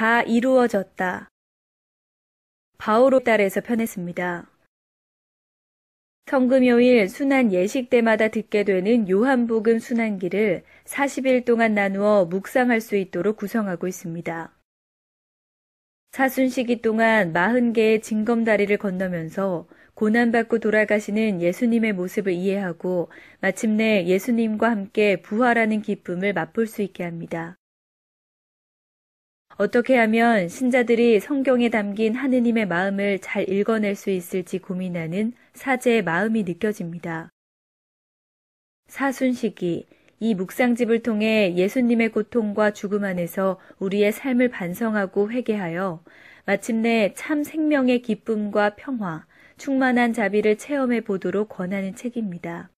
다 이루어졌다. 바오로딸에서 편했습니다. 성금요일 순환 예식 때마다 듣게 되는 요한복음 순환기를 40일 동안 나누어 묵상할 수 있도록 구성하고 있습니다. 사순 시기 동안 40개의 징검다리를 건너면서 고난받고 돌아가시는 예수님의 모습을 이해하고 마침내 예수님과 함께 부활하는 기쁨을 맛볼 수 있게 합니다. 어떻게 하면 신자들이 성경에 담긴 하느님의 마음을 잘 읽어낼 수 있을지 고민하는 사제의 마음이 느껴집니다. 사순식이 이 묵상집을 통해 예수님의 고통과 죽음 안에서 우리의 삶을 반성하고 회개하여 마침내 참 생명의 기쁨과 평화, 충만한 자비를 체험해 보도록 권하는 책입니다.